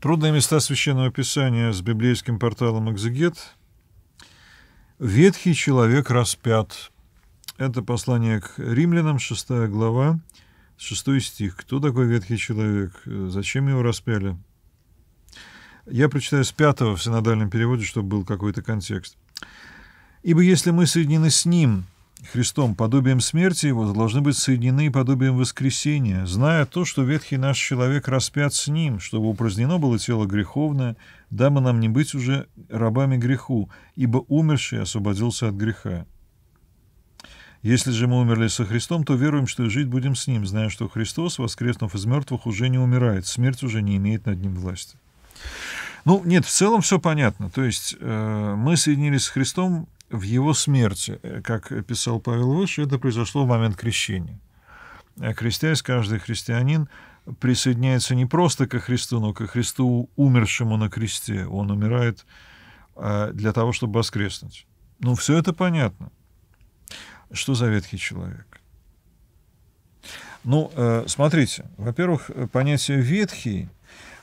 Трудные места Священного Писания с библейским порталом «Экзегет». «Ветхий человек распят». Это послание к римлянам, 6 глава, 6 стих. Кто такой ветхий человек? Зачем его распяли? Я прочитаю с 5 в синодальном переводе, чтобы был какой-то контекст. «Ибо если мы соединены с Ним, Христом, подобием смерти его должны быть соединены подобием воскресения, зная то, что ветхий наш человек распят с ним, чтобы упразднено было тело греховное, дабы нам не быть уже рабами греху, ибо умерший освободился от греха. Если же мы умерли со Христом, то веруем, что и жить будем с ним, зная, что Христос, воскреснув из мертвых, уже не умирает, смерть уже не имеет над ним власти. Ну, нет, в целом все понятно. То есть э, мы соединились с Христом в его смерти, э, как писал Павел Выше, это произошло в момент крещения. Э, крестясь, каждый христианин присоединяется не просто ко Христу, но ко Христу, умершему на кресте. Он умирает э, для того, чтобы воскреснуть. Ну, все это понятно. Что за ветхий человек? Ну, смотрите, во-первых, понятие «ветхий»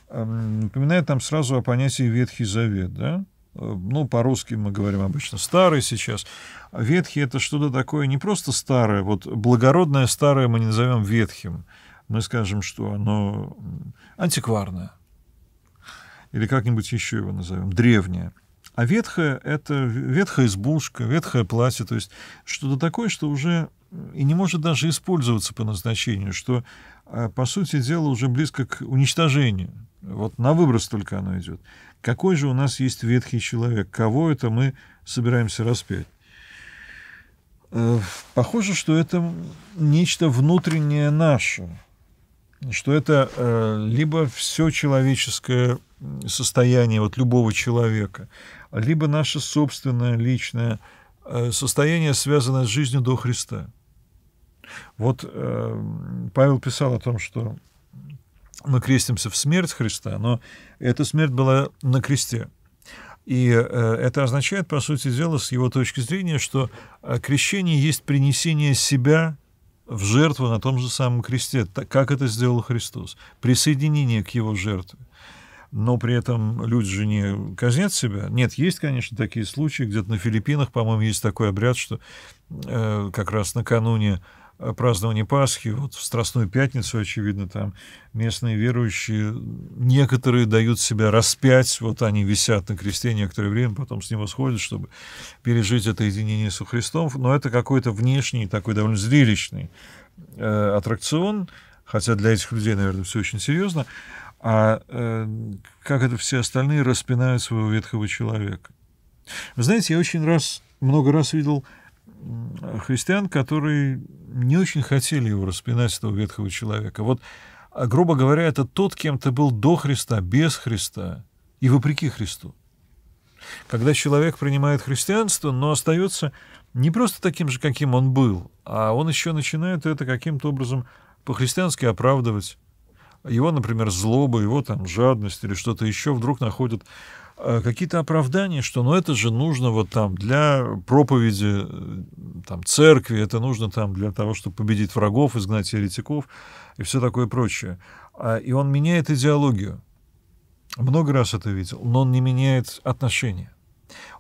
эм, напоминает нам сразу о понятии «ветхий завет», да? ну, по-русски мы говорим обычно старый сейчас. Ветхий — это что-то такое не просто старое, вот благородное старое мы не назовем ветхим. Мы скажем, что оно антикварное. Или как-нибудь еще его назовем, древнее. А ветхое — это ветхая избушка, ветхое платье, то есть что-то такое, что уже и не может даже использоваться по назначению, что, а, по сути дела, уже близко к уничтожению. Вот на выброс только оно идет. Какой же у нас есть ветхий человек? Кого это мы собираемся распять? Э, похоже, что это нечто внутреннее наше, что это э, либо все человеческое состояние вот любого человека, либо наше собственное личное э, состояние, связанное с жизнью до Христа. Вот Павел писал о том, что мы крестимся в смерть Христа, но эта смерть была на кресте. И э, это означает, по сути дела, с его точки зрения, что э, крещение есть принесение себя в жертву на том же самом кресте, как это сделал Христос, присоединение к его жертве. Но при этом люди же не казнят себя. Нет, есть, конечно, такие случаи, где-то на Филиппинах, по-моему, есть такой обряд, что э, как раз накануне Э, празднования Пасхи, вот в Страстную Пятницу, очевидно, там местные верующие, некоторые дают себя распять, вот они висят на кресте некоторое время, потом с него сходят, чтобы пережить это единение со Христом, но это какой-то внешний, такой довольно зрелищный э, аттракцион, хотя для этих людей, наверное, все очень серьезно, а э, как это все остальные распинают своего ветхого человека. Вы знаете, я очень раз, много раз видел христиан, которые не очень хотели его распинать, этого ветхого человека. Вот, а, грубо говоря, это тот, кем ты был до Христа, без Христа и вопреки Христу. Когда человек принимает христианство, но остается не просто таким же, каким он был, а он еще начинает это каким-то образом по-христиански оправдывать, его, например, злоба, его там жадность или что-то еще вдруг находят э, какие-то оправдания, что ну это же нужно вот там для проповеди э, там, церкви, это нужно там для того, чтобы победить врагов, изгнать еретиков и все такое прочее. А, и он меняет идеологию. Много раз это видел, но он не меняет отношения.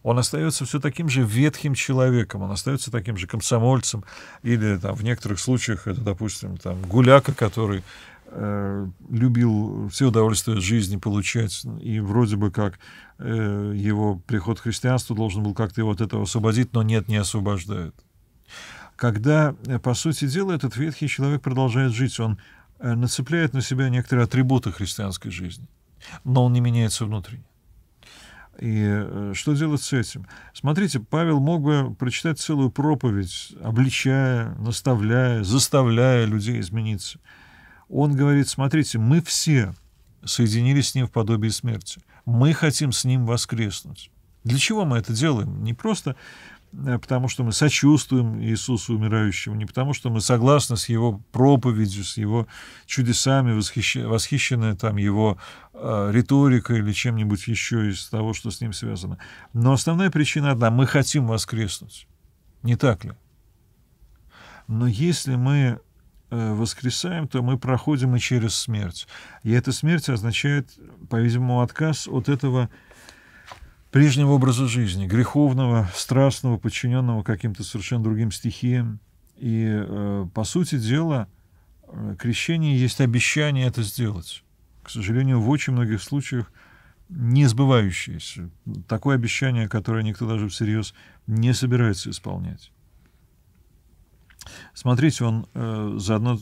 Он остается все таким же ветхим человеком, он остается таким же комсомольцем, или там, в некоторых случаях это, допустим, там, гуляка, который Э, любил все удовольствия жизни получать, и вроде бы как э, его приход к христианству должен был как-то его от этого освободить, но нет, не освобождает. Когда, э, по сути дела, этот ветхий человек продолжает жить, он нацепляет на себя некоторые атрибуты христианской жизни, но он не меняется внутренне. И что делать с этим? Смотрите, Павел мог бы прочитать целую проповедь, обличая, наставляя, заставляя людей измениться – он говорит, смотрите, мы все соединились с ним в подобии смерти. Мы хотим с ним воскреснуть. Для чего мы это делаем? Не просто э, потому, что мы сочувствуем Иисусу умирающему, не потому, что мы согласны с его проповедью, с его чудесами, восхищ... там его э, риторикой или чем-нибудь еще из того, что с ним связано. Но основная причина одна — мы хотим воскреснуть. Не так ли? Но если мы Э, воскресаем, то мы проходим и через смерть. И эта смерть означает, по-видимому, отказ от этого прежнего образа жизни, греховного, страстного, подчиненного каким-то совершенно другим стихиям. И, э, по сути дела, э, крещение есть обещание это сделать. К сожалению, в очень многих случаях не сбывающееся. Такое обещание, которое никто даже всерьез не собирается исполнять. Смотрите, он э, заодно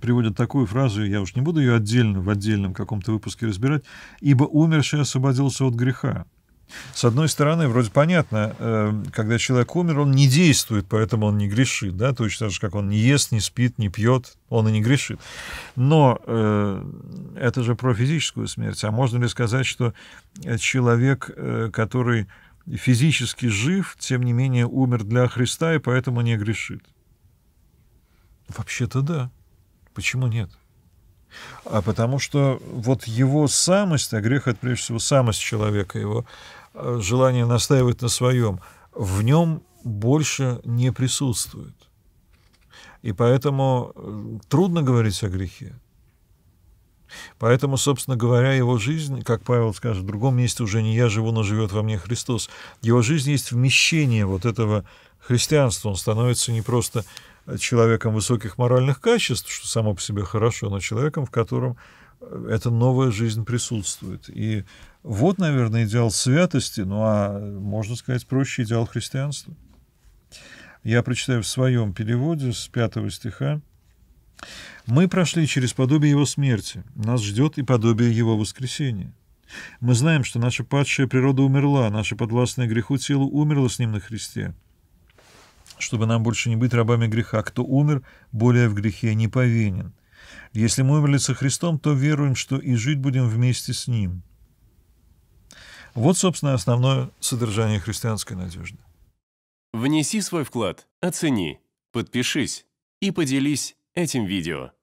приводит такую фразу, я уж не буду ее отдельно, в отдельном каком-то выпуске разбирать, «Ибо умерший освободился от греха». С одной стороны, вроде понятно, э, когда человек умер, он не действует, поэтому он не грешит, да, точно так же, как он не ест, не спит, не пьет, он и не грешит. Но э, это же про физическую смерть. А можно ли сказать, что человек, э, который физически жив, тем не менее умер для Христа и поэтому не грешит? Вообще-то да. Почему нет? А потому что вот его самость, а грех — это прежде всего самость человека, его э, желание настаивать на своем, в нем больше не присутствует. И поэтому э, трудно говорить о грехе. Поэтому, собственно говоря, его жизнь, как Павел скажет в другом месте, уже не я живу, но живет во мне Христос. Его жизнь есть вмещение вот этого христианства. Он становится не просто человеком высоких моральных качеств, что само по себе хорошо, но человеком, в котором э, эта новая жизнь присутствует. И вот, наверное, идеал святости, ну а, можно сказать, проще идеал христианства. Я прочитаю в своем переводе с пятого стиха мы прошли через подобие его смерти, нас ждет и подобие его воскресения. Мы знаем, что наша падшая природа умерла, наше подвластное греху телу умерло с ним на Христе. Чтобы нам больше не быть рабами греха, кто умер, более в грехе не повинен. Если мы умерли со Христом, то веруем, что и жить будем вместе с Ним. Вот, собственно, основное содержание христианской надежды. Внеси свой вклад, оцени, подпишись и поделись этим видео.